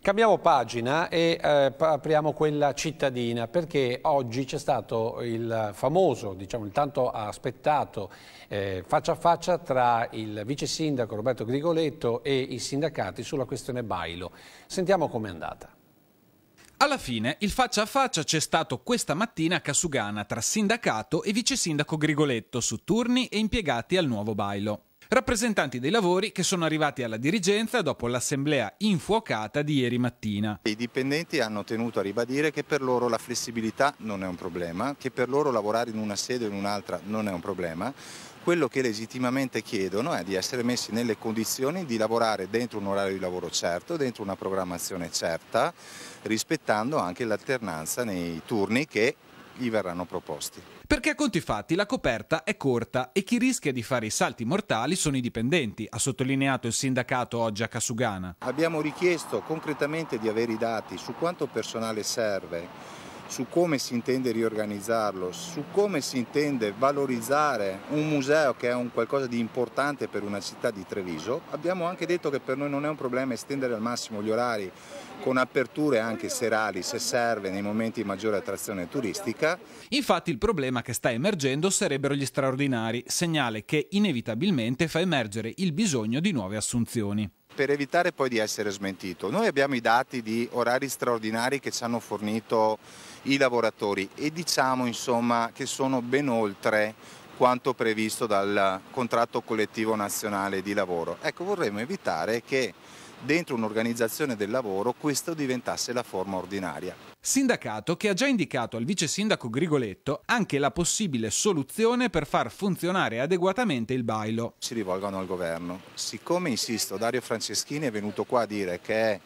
Cambiamo pagina e eh, apriamo quella cittadina perché oggi c'è stato il famoso, diciamo il tanto aspettato eh, faccia a faccia tra il vice sindaco Roberto Grigoletto e i sindacati sulla questione Bailo. Sentiamo com'è andata. Alla fine il faccia a faccia c'è stato questa mattina a Casugana tra sindacato e vice sindaco Grigoletto su turni e impiegati al nuovo bailo rappresentanti dei lavori che sono arrivati alla dirigenza dopo l'assemblea infuocata di ieri mattina. I dipendenti hanno tenuto a ribadire che per loro la flessibilità non è un problema, che per loro lavorare in una sede o in un'altra non è un problema, quello che legittimamente chiedono è di essere messi nelle condizioni di lavorare dentro un orario di lavoro certo, dentro una programmazione certa, rispettando anche l'alternanza nei turni che gli verranno proposti. Perché a conti fatti la coperta è corta e chi rischia di fare i salti mortali sono i dipendenti, ha sottolineato il sindacato oggi a Casugana. Abbiamo richiesto concretamente di avere i dati su quanto personale serve su come si intende riorganizzarlo, su come si intende valorizzare un museo che è un qualcosa di importante per una città di Treviso. Abbiamo anche detto che per noi non è un problema estendere al massimo gli orari con aperture anche serali se serve nei momenti di maggiore attrazione turistica. Infatti il problema che sta emergendo sarebbero gli straordinari, segnale che inevitabilmente fa emergere il bisogno di nuove assunzioni per evitare poi di essere smentito. Noi abbiamo i dati di orari straordinari che ci hanno fornito i lavoratori e diciamo insomma che sono ben oltre quanto previsto dal contratto collettivo nazionale di lavoro. Ecco, vorremmo evitare che dentro un'organizzazione del lavoro questo diventasse la forma ordinaria. Sindacato che ha già indicato al vice sindaco Grigoletto anche la possibile soluzione per far funzionare adeguatamente il bailo. Si rivolgono al governo. Siccome, insisto, Dario Franceschini è venuto qua a dire che è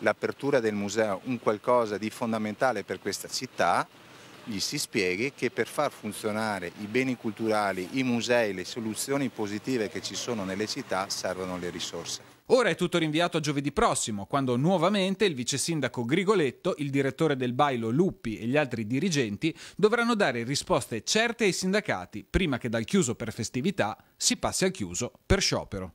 l'apertura del museo un qualcosa di fondamentale per questa città, gli si spieghi che per far funzionare i beni culturali, i musei, le soluzioni positive che ci sono nelle città servono le risorse. Ora è tutto rinviato a giovedì prossimo, quando nuovamente il vice sindaco Grigoletto, il direttore del bailo Luppi e gli altri dirigenti dovranno dare risposte certe ai sindacati prima che dal chiuso per festività si passi al chiuso per sciopero.